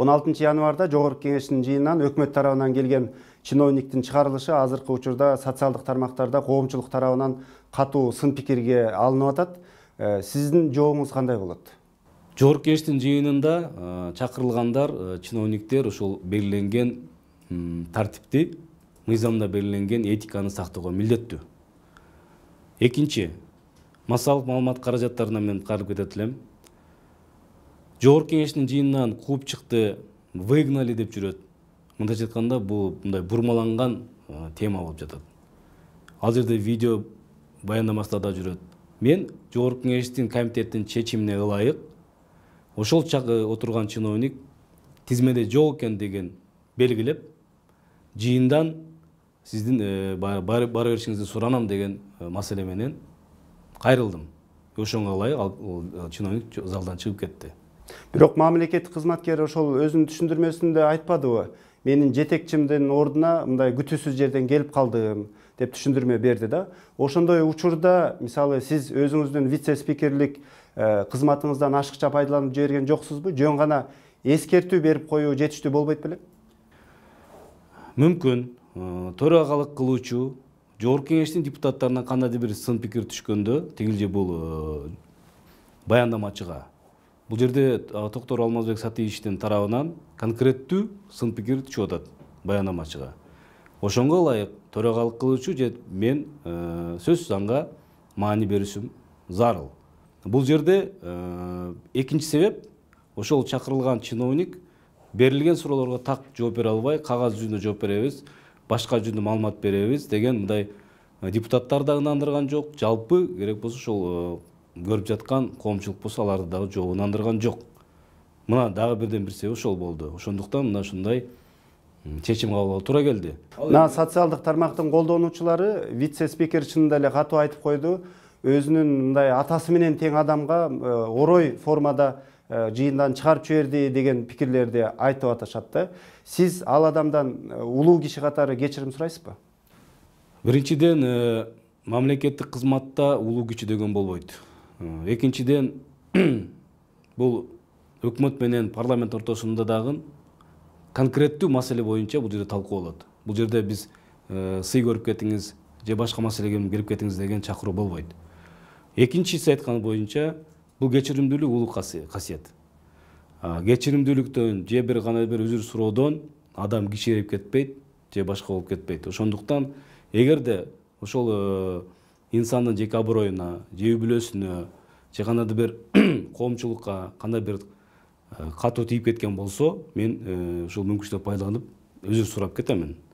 16 январда жогорку кеңештин жыйынынан өкмөт тарабынан келген чиновниктің шығарылышы азыркы учурда социалдык тармактарда коомчулук тарабынан катуу сын пикирге алынып атат э, сиздин жообуңуз кандай болот жогорку кеңештин жыйынында э, чакырылгандар э, чиновниктер ушул белгиленген тартипти мыйзамда белгиленген этиканы сактоого милдеттүү экинчи массалык маалымат каражаттарына мен кайрылып кетет жогорку кеңештин жыйынынан қуып шықты выгнали деп жүрөт мындайча айтканда бұл мындай бурмаланган э, тема болуп жатат ал жерде видео баяндамасында да жүрөт мен жогорку кеңештин комитеттің чечимине ылайык ошол чагы отырған чиновник тизмеде жок экен деген белгіліп, жиындан сіздің ә, бара деген э, маселе менен кайрылдым э, чиновник залдан чыгып кетти бирок мамлекеттик кызматкер ошол өзүнүн түшүндүрмөсүндө айтпадыбы менин жетекчимдин ордуна мындай күтүүсүз жерден келип калдым деп түшүндүрмө берди да ошондой учурда мисалы сиз өзүңүздүн вице спикерлик кызматыңыздан ашыкча пайдаланып жиберген жоксузбу жөн гана эскертүү берип коюу жетиштүү болбойт беле мүмкүн төрагалык кылуучу жогорку кеңештин депутаттарынан кандайдыр бир сын пикир түшкөндө тигил же бул баяндамачыга бұл жерде токтор алмазбек сатиевичтин тарабынан конкреттүү сын пикир түшүп атат баяндамачыга ошонго ылайык төрагалык кылуучу же мен сөз анга маани беришим зарыл бул жерде экинчи себеп ошол чакырылган чиновник берилген суроолорго так жооп бере албай кагаз жүзүндө жооп беребиз башка жүзүндө маалымат беребиз деген мындай депутаттар да ынандырган жок жалпы керек болсо ошол көріп жатқан коомчулук болсо аларды дагы жообундандырган жок мына дагы бирден бир себеп ошол болду ошондуктан мына ушундай чечим кабылууга туура келди мына социалдык тармактын колдонуучулары вице спикер чынында эле катуу айтып койду өзүнүн мындай атасы менен тең адамга орой формада жыйындан чыгарып жиберди деген пикирлерди айтып атышат да сиз ал адамдан улуу киши катары кечирим сурайсызбы биринчиден мамлекеттик кызматта улуу кичи деген болбойт Э, экинчиден бул өкмөт менен парламент ортосунда дагы конкреттүү маселе боюнча бул жерде талкуу болот бул жерде биз э, сый көрүп кетиңиз же башка маселеге кирип кетиңиз деген чакыруу болбойт экинчиси сиз айткан боюнча бул кечиримдүүлүк улуу касиет кечиримдүүлүктөн же бир кандай бир үзүр суроодон адам кичирейип кетпейт же башка болуп кетпейт ошондуктан эгерде ошол э, инсандын жеке аброюна же үй бүлөсүнө же кандайдыр бир коомчулукка кандай бир катуу э, тийип кеткен болсо мен ушул э, мүмкүнчүлүктү пайдаланып өзү сурап кетем